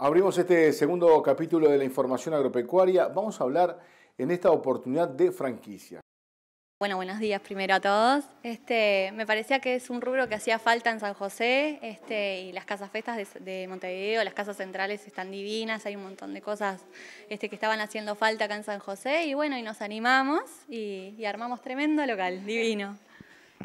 Abrimos este segundo capítulo de la información agropecuaria. Vamos a hablar en esta oportunidad de franquicia. Bueno, buenos días primero a todos. Este, me parecía que es un rubro que hacía falta en San José este, y las casas festas de, Montevideo, las casas centrales están divinas, hay un montón de cosas este, que estaban haciendo falta acá en San José y bueno, y nos animamos y, y armamos tremendo local, divino.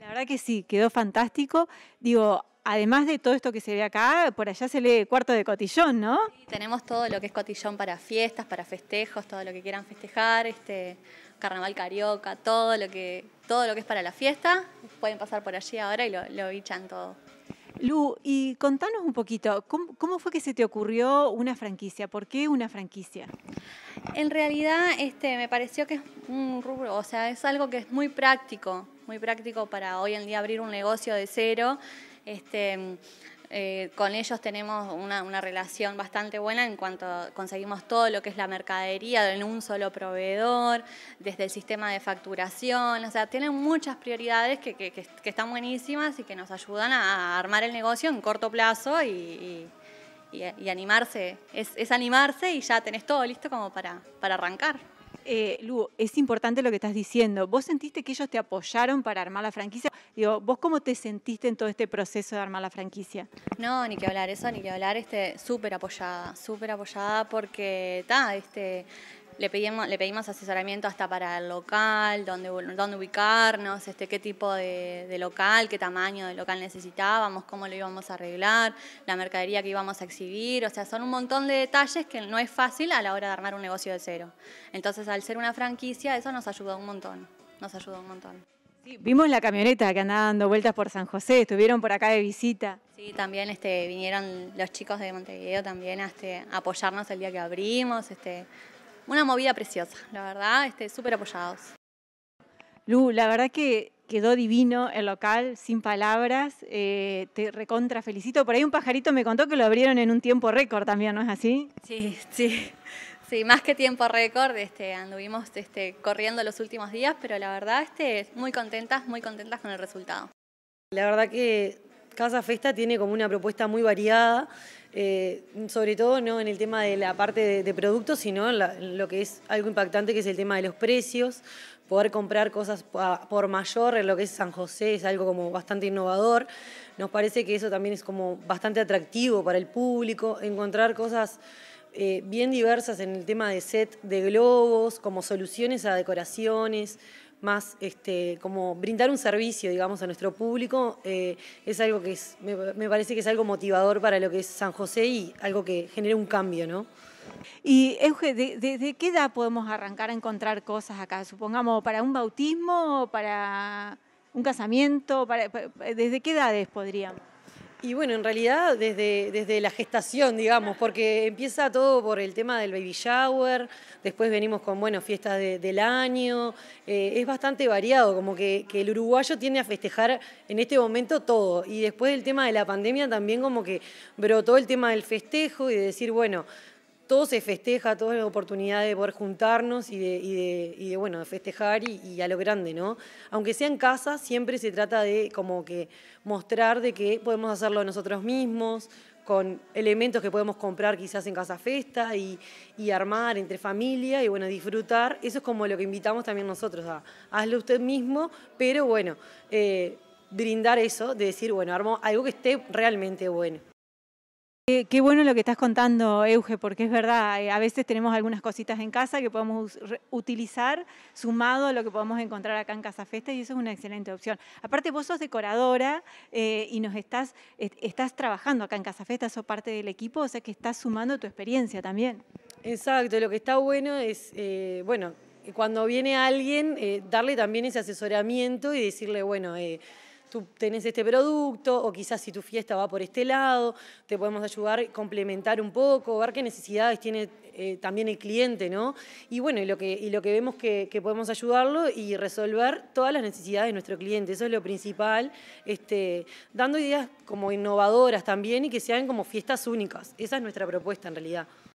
La verdad que sí, quedó fantástico. Digo, además de todo esto que se ve acá, por allá se lee cuarto de cotillón, ¿no? Sí, tenemos todo lo que es cotillón para fiestas, para festejos, todo lo que quieran festejar, este carnaval carioca, todo lo que, todo lo que es para la fiesta, pueden pasar por allí ahora y lo, lo bichan todo. Lu, y contanos un poquito, ¿cómo, fue que se te ocurrió una franquicia? ¿Por qué una franquicia? En realidad este, me pareció que es un rubro, o sea, es algo que es muy práctico, muy práctico para hoy en día abrir un negocio de cero. Este, eh, con ellos tenemos una, relación bastante buena en cuanto conseguimos todo lo que es la mercadería en un solo proveedor, desde el sistema de facturación, o sea, tienen muchas prioridades que, están buenísimas y que nos ayudan a armar el negocio en corto plazo y, animarse, es, animarse y ya tenés todo listo como para arrancar. Eh, Lu, es importante lo que estás diciendo. ¿Vos sentiste que ellos te apoyaron para armar la franquicia? Digo, ¿vos cómo te sentiste en todo este proceso de armar la franquicia? No, ni que hablar, eso ni que hablar, este, súper apoyada, súper apoyada porque, está este, le pedimos, le pedimos asesoramiento hasta para el local, dónde, ubicarnos, este, qué tipo de, local, qué tamaño de local necesitábamos, cómo lo íbamos a arreglar, la mercadería que íbamos a exhibir. O sea, son un montón de detalles que no es fácil a la hora de armar un negocio de cero. Entonces, al ser una franquicia, eso nos ayudó un montón. Nos ayudó un montón. vimos la camioneta que andaba dando vueltas por San José, estuvieron por acá de visita. Sí, también este, vinieron los chicos de Montevideo también este, a, este, apoyarnos el día que abrimos. Este, una movida preciosa, la verdad, este, súper apoyados. Lu, la verdad que quedó divino el local, sin palabras, eh, te recontra felicito. Por ahí un pajarito me contó que lo abrieron en un tiempo récord también, ¿no es así? Sí, sí, sí, más que tiempo récord, este, anduvimos este, corriendo los últimos días, pero la verdad, este, muy contentas, muy contentas con el resultado. La verdad que Casa Festa tiene como una propuesta muy variada eh, sobre todo no en el tema de la parte de, productos, sino en, lo que es algo impactante, que es el tema de los precios, poder comprar cosas por mayor en lo que es San José es algo como bastante innovador. Nos parece que eso también es como bastante atractivo para el público, encontrar cosas eh, bien diversas en el tema de set de globos, como soluciones a decoraciones, más este, como brindar un servicio, digamos, a nuestro público, eh, es algo que me, parece que es algo motivador para lo que es San José y algo que genera un cambio, ¿no? Y Euge, ¿desde qué edad podemos arrancar a encontrar cosas acá? Supongamos, para un bautismo, para un casamiento, ¿desde qué edades podríamos? Y bueno, en realidad desde, desde la gestación, digamos, porque empieza todo por el tema del baby shower, después venimos con, bueno, fiestas del año, eh, es bastante variado, como que, que, el uruguayo tiende a festejar en este momento todo. Y después del tema de la pandemia también como que brotó el tema del festejo y de decir, bueno, todo se festeja, toda la oportunidad de poder juntarnos y de, bueno, de festejar y, a lo grande, ¿no? Aunque sea en casa, siempre se trata de como que mostrar de que podemos hacerlo nosotros mismos, con elementos que podemos comprar quizás en Casa Festa y, armar entre familia y bueno, disfrutar. Eso es como lo que invitamos también nosotros, a hazlo usted mismo, pero bueno, eh, brindar eso, de decir, bueno, armo algo que esté realmente bueno qué bueno lo que estás contando, Euge, porque es verdad, eh, a veces tenemos algunas cositas en casa que podemos utilizar sumado a lo que podemos encontrar acá en Casa Festa y eso es una excelente opción. Aparte, vos sos decoradora eh, y nos estás, estás trabajando acá en Casa Festa, sos parte del equipo, o sea que estás sumando tu experiencia también. Exacto, lo que está bueno es, eh, bueno, cuando viene alguien, darle también ese asesoramiento y decirle, bueno, tú tenés este producto o quizás si tu fiesta va por este lado, te podemos ayudar, complementar un poco, ver qué necesidades tiene eh, también el cliente, ¿no? Y bueno, y lo que, vemos que, podemos ayudarlo y resolver todas las necesidades de nuestro cliente, eso es lo principal, este, dando ideas como innovadoras también y que sean como fiestas únicas, esa es nuestra propuesta en realidad.